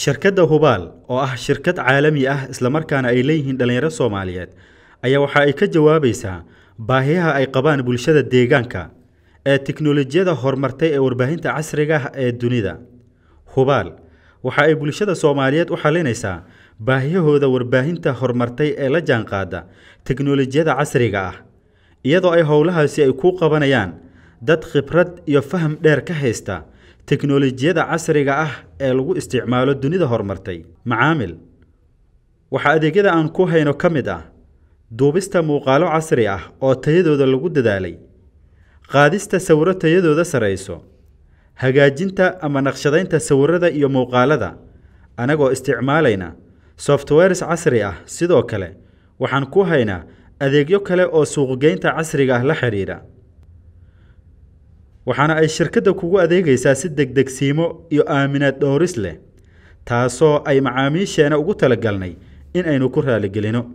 shirkadda hubaal oo ah shirkad caalami ah islamarkaana ay leeyihiin dhallinyaro soomaaliyeed ayaa waxa ay ka jawaabaysaa baahiyaha ay qabaan bulshada deegaanka ee tiknolojiyada horumartay ee warbaahinta casriga ah ee dunida hubaal waxa ay bulshada soomaaliyeed u xalinaysaa baahiyahooda warbaahinta horumartay ee la jaanqaada tiknolojiyada casriga ah iyadoo ay howlahaasi ay ku qabanayaan dad khibrad iyo faham dheer ka haysta teknolojiyada casriga ah ee lagu isticmaalo dunida horumartay macaamil waxaa adeegyada aan ku hayno ka mid ah duubista muuqaalo casri ah oo tayadooda lagu dadaalay qaadista sawiro tayadooda sarayso hagaajinta ama naqshadaynta sawirada iyo muuqaalada anagoo isticmaalayna softwares casri ah sidoo kale waxaan ku haynaa adeegyo kale oo suuqgeynta casriga ah la xidhiidha waxaana ay shirkadda kugu adeegaysaa si degdegsiimo iyo aaminaad dhowris leh taasoo ay macaamiisheena ugu talagalnay in aynu ku raalligelino